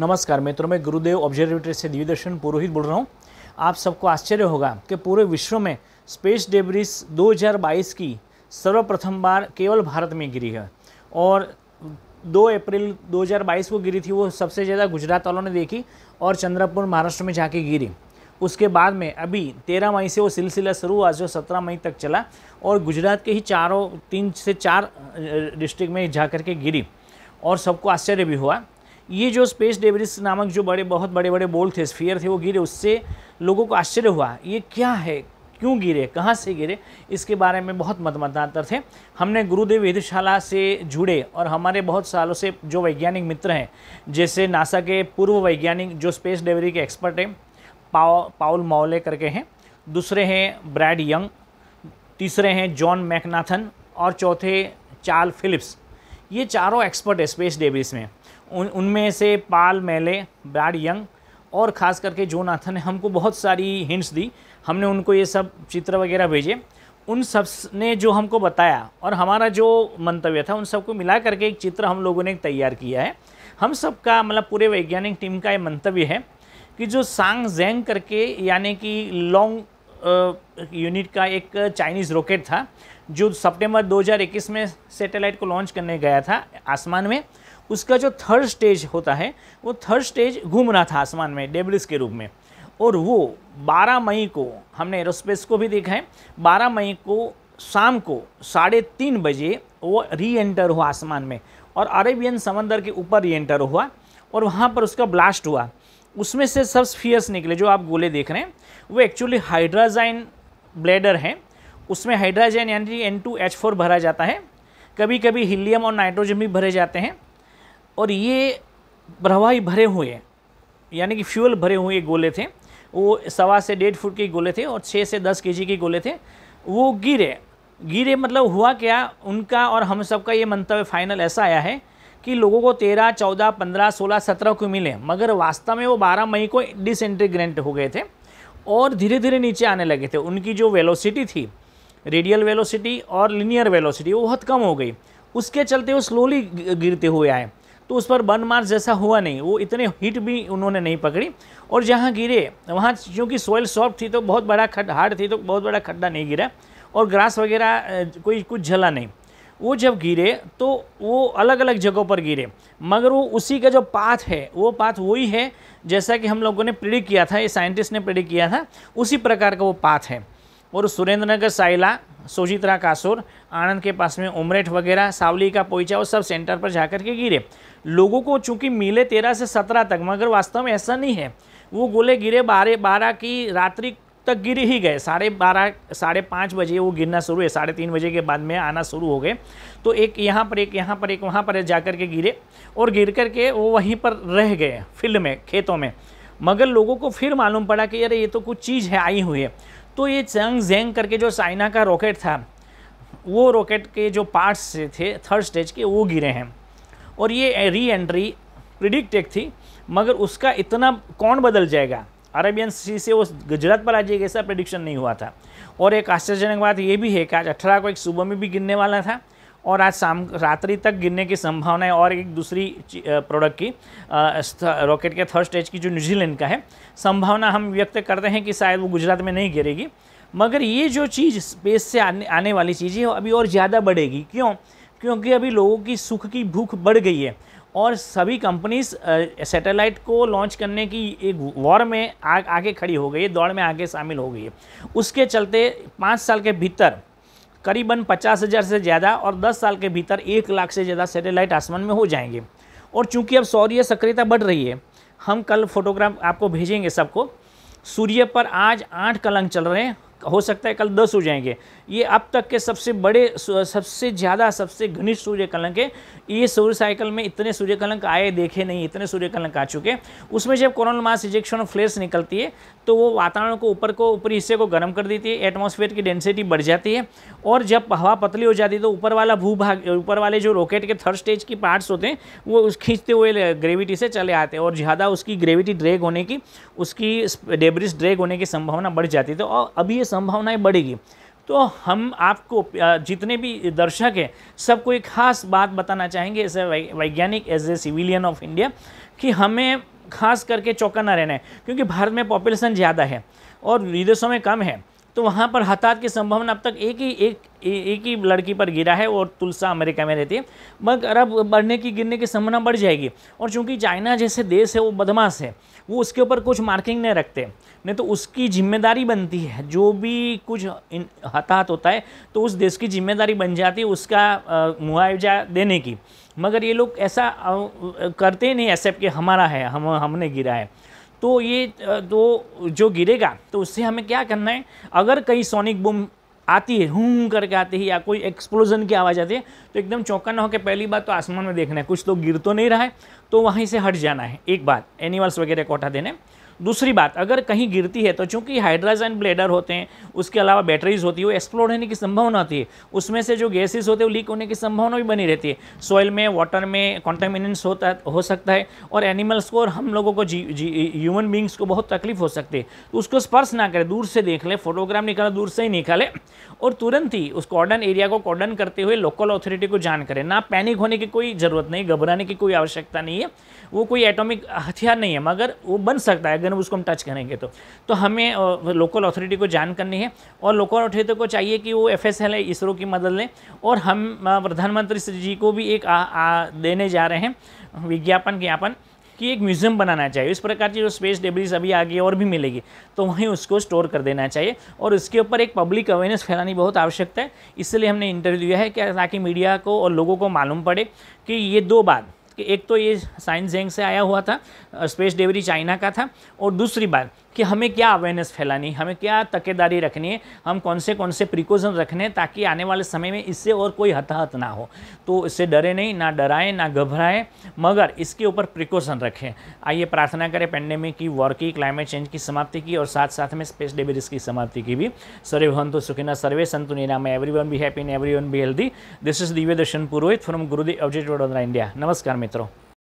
नमस्कार मित्रों मैं गुरुदेव ऑब्जर्वेटरी से दिव्यदर्शन पुरोहित बोल रहा हूँ आप सबको आश्चर्य होगा कि पूरे विश्व में स्पेस डेब्रिस 2022 की सर्वप्रथम बार केवल भारत में गिरी है और 2 अप्रैल 2022 को गिरी थी वो सबसे ज़्यादा गुजरात वालों ने देखी और चंद्रपुर महाराष्ट्र में जाके गिरी उसके बाद में अभी तेरह मई से वो सिलसिला शुरू हुआ जो सत्रह मई तक चला और गुजरात के ही चारों तीन से चार डिस्ट्रिक्ट में जा कर के गिरी और सबको आश्चर्य भी हुआ ये जो स्पेस डेबरिस नामक जो बड़े बहुत बड़े बड़े बोल थे स्फीयर थे वो गिरे उससे लोगों को आश्चर्य हुआ ये क्या है क्यों गिरे कहाँ से गिरे इसके बारे में बहुत मत मतांतर थे हमने गुरुदेव वेधशाला से जुड़े और हमारे बहुत सालों से जो वैज्ञानिक मित्र हैं जैसे नासा के पूर्व वैज्ञानिक जो स्पेस डेवरी के एक्सपर्ट हैं पाओ पाउल माओले करके हैं दूसरे हैं ब्रैड यंग तीसरे हैं जॉन मैकनाथन और चौथे चार्ल फिलिप्स ये चारों एक्सपर्ट है स्पेस डेब्रिस में उन उनमें से पाल मेले ब्राड यंग और ख़ास करके जो नाथन ने हमको बहुत सारी हिंट्स दी हमने उनको ये सब चित्र वगैरह भेजे उन सब ने जो हमको बताया और हमारा जो मंतव्य था उन सबको मिला करके एक चित्र हम लोगों ने तैयार किया है हम सब का मतलब पूरे वैज्ञानिक टीम का ये मंतव्य है कि जो सांग जेंग करके यानी कि लॉन्ग यूनिट का एक चाइनीज़ रॉकेट था जो सितंबर 2021 में सैटेलाइट को लॉन्च करने गया था आसमान में उसका जो थर्ड स्टेज होता है वो थर्ड स्टेज घूम रहा था आसमान में डेबलिस के रूप में और वो 12 मई को हमने एरोस्पेस को भी देखा है 12 मई को शाम को साढ़े तीन बजे वो री एंटर हुआ आसमान में और अरेबियन समंदर के ऊपर री एंटर हुआ और वहाँ पर उसका ब्लास्ट हुआ उसमें से सब स्फियर्स निकले जो आप गोले देख रहे हैं वो एक्चुअली हाइड्राजाइन ब्लेडर हैं उसमें हाइड्राजन यानी एन टू एच फोर भरा जाता है कभी कभी हीलियम और नाइट्रोजन भी भरे जाते हैं और ये भरवाही भरे हुए यानी कि फ्यूल भरे हुए गोले थे वो सवा से डेढ़ फुट के गोले थे और छः से दस के के गोले थे वो गिरे गिरे मतलब हुआ क्या उनका और हम सबका ये मंतव्य फाइनल ऐसा आया है कि लोगों को तेरह चौदह पंद्रह सोलह सत्रह को मिले मगर वास्तव में वो बारह मई को डिसइंटीग्रेंट हो गए थे और धीरे धीरे नीचे आने लगे थे उनकी जो वेलोसिटी थी रेडियल वेलोसिटी और लिनियर वेलोसिटी वो बहुत कम हो गई उसके चलते वो स्लोली गिरते हुए आए तो उस पर बन मार्च जैसा हुआ नहीं वो इतने हिट भी उन्होंने नहीं पकड़ी और जहाँ गिरे वहाँ क्योंकि सॉइल सॉफ्ट थी तो बहुत बड़ा खड हार्ड थी तो बहुत बड़ा खड्डा नहीं गिरा और ग्रास वगैरह कोई कुछ झला नहीं वो जब गिरे तो वो अलग अलग जगहों पर गिरे मगर वो उसी का जो पाथ है वो पाथ वही है जैसा कि हम लोगों ने प्रिडिक्ट किया था ये साइंटिस्ट ने प्रिडिक्ट किया था उसी प्रकार का वो पाथ है और सुरेंद्रनगर साइला सोजित्रा कासोर आनंद के पास में उमरेठ वगैरह सावली का पोईचा और सब सेंटर पर जाकर के गिरे लोगों को चूंकि मिले तेरह से सत्रह तक मगर वास्तव में ऐसा नहीं है वो गोले गिरे बारह बारह की रात्रि तक गिर ही गए साढ़े बारह साढ़े पाँच बजे वो गिरना शुरू है साढ़े तीन बजे के बाद में आना शुरू हो गए तो एक यहाँ पर एक यहाँ पर एक वहाँ पर जा कर के गिरे और गिर कर के वो वहीं पर रह गए फील्ड में खेतों में मगर लोगों को फिर मालूम पड़ा कि यार ये तो कुछ चीज़ है आई हुई है तो ये चंग जेंग करके जो चाइना का रॉकेट था वो रॉकेट के जो पार्ट्स थे थर्ड स्टेज के वो गिरे हैं और ये री एंट्री प्रिडिक्टेड थी मगर उसका इतना कौन बदल जाएगा अरेबियन सी से वो गुजरात पर आ जाएगी ऐसा प्रडिक्शन नहीं हुआ था और एक आश्चर्यजनक बात ये भी है कि आज अठारह को एक सुबह में भी गिरने वाला था और आज शाम रात्रि तक गिरने की संभावना है और एक दूसरी प्रोडक्ट की रॉकेट के थर्ड स्टेज की जो न्यूजीलैंड का है संभावना हम व्यक्त करते हैं कि शायद वो गुजरात में नहीं गिरेगी मगर ये जो चीज़ स्पेस से आने आने वाली चीज़ है अभी और ज़्यादा बढ़ेगी क्यों क्योंकि अभी लोगों की सुख की भूख बढ़ गई है और सभी कंपनीज सैटेलाइट को लॉन्च करने की एक वॉर में आ आगे खड़ी हो गई है दौड़ में आगे शामिल हो गई है उसके चलते पाँच साल के भीतर करीबन पचास हज़ार से ज़्यादा और दस साल के भीतर एक लाख से ज़्यादा सैटेलाइट आसमान में हो जाएंगे और चूंकि अब सौर्य सक्रियता बढ़ रही है हम कल फोटोग्राफ आपको भेजेंगे सबको सूर्य पर आज आठ कलंक चल रहे हैं हो सकता है कल दस हो जाएंगे ये अब तक के सबसे बड़े सबसे ज़्यादा सबसे घनिष्ठ सूर्य कलंक है ये सूर्य साइकिल में इतने सूर्य कलंक आए देखे नहीं इतने सूर्य कलंक आ चुके उसमें जब कोरोना मास इजेक्शन फ्लेस निकलती है तो वो वातावरण को ऊपर को ऊपरी हिस्से को गर्म कर देती है एटमोसफेयर की डेंसिटी बढ़ जाती है और जब हवा पतली हो जाती है तो ऊपर वाला भूभाग ऊपर वाले जो रॉकेट के थर्ड स्टेज की पार्ट्स होते हैं वो उस खींचते हुए ग्रेविटी से चले आते हैं और ज़्यादा उसकी ग्रेविटी ड्रेग होने की उसकी डेबरिस ड्रेग होने की संभावना बढ़ जाती है तो अभी संभावनाएं बढ़ेगी तो हम आपको जितने भी दर्शक हैं सबको एक खास बात बताना चाहेंगे एज ए वैज्ञानिक as a civilian of India कि हमें खास करके चौकन्ना रहना है क्योंकि भारत में पॉपुलेशन ज़्यादा है और विदेशों में कम है तो वहाँ पर हताहत की संभावना अब तक एक ही एक एक ही लड़की पर गिरा है और तुलसा अमेरिका में रहती है मगर अरब बढ़ने की गिरने की संभावना बढ़ जाएगी और चूंकि चाइना जैसे देश है वो बदमाश है वो उसके ऊपर कुछ मार्किंग नहीं रखते नहीं तो उसकी जिम्मेदारी बनती है जो भी कुछ हताहत होता है तो उस देश की जिम्मेदारी बन जाती है उसका मुआवजा देने की मगर ये लोग ऐसा करते नहीं एक्सेप्ट कि हमारा है हम हमने गिरा है तो ये तो जो गिरेगा तो उससे हमें क्या करना है अगर कहीं सोनिक बम आती है हूँ करके आती है या कोई एक्सप्लोजन की आवाज़ आती है तो एकदम चौंकाना होकर पहली बात तो आसमान में देखना है कुछ तो गिर तो नहीं रहा है तो वहीं से हट जाना है एक बात एनिमल्स वगैरह को हटा देने दूसरी बात अगर कहीं गिरती है तो चूँकि हाइड्राजन ब्लेडर होते हैं उसके अलावा बैटरीज होती है वो एक्सप्लोड होने की संभावना होती है उसमें से जो गैसेज होते हैं वो लीक होने की संभावना भी बनी रहती है सॉइल में वाटर में कॉन्टेमिनेंस होता हो सकता है और एनिमल्स को और हम लोगों को जी जी ह्यूमन बींग्स को बहुत तकलीफ हो सकती है तो उसको स्पर्श ना करें दूर से देख लें फोटोग्राफ निकाले दूर से ही निकाले और तुरंत ही उस कॉर्डन एरिया को कॉर्डन करते हुए लोकल अथॉरिटी को जान करें ना पैनिक होने की कोई ज़रूरत नहीं घबराने की कोई आवश्यकता नहीं है वो कोई एटॉमिक हथियार नहीं है मगर वो बन सकता है अगर उसको हम टच करेंगे तो तो हमें लोकल अथॉरिटी को जान करनी है और लोकल अथॉरिटी को चाहिए कि वो एफ एस एल इसरो की मदद लें और हम प्रधानमंत्री जी को भी एक आ, आ, देने जा रहे हैं विज्ञापन ज्ञापन कि एक म्यूज़ियम बनाना चाहिए इस प्रकार की जो स्पेस डेबरीज अभी आगे और भी मिलेगी तो वहीं उसको स्टोर कर देना चाहिए और उसके ऊपर एक पब्लिक अवेयरनेस फैलानी बहुत आवश्यकता है इसलिए हमने इंटरव्यू दिया है कि ताकि मीडिया को और लोगों को मालूम पड़े कि ये दो बात कि एक तो ये साइंस जेंग से आया हुआ था स्पेस डिलीवरी चाइना का था और दूसरी बात कि हमें क्या अवेयरनेस फैलानी हमें क्या तकेदारी रखनी है हम कौन से कौन से प्रिकॉशन रखने हैं ताकि आने वाले समय में इससे और कोई हताहत ना हो तो इससे डरे नहीं ना डराएं ना घबराएं मगर इसके ऊपर प्रिकॉशन रखें आइए प्रार्थना करें पेंडेमिक की वॉर की क्लाइमेट चेंज की समाप्ति की और साथ साथ में स्पेस डिबेरिस की समाप्ति की भी सर्वे भवंतु सुखी सर्वे संतु निराम everyone be happy everyone be healthy this is Divya Darshan Purohit from Gurudev अवजेट ऑन इंडिया नमस्कार metro.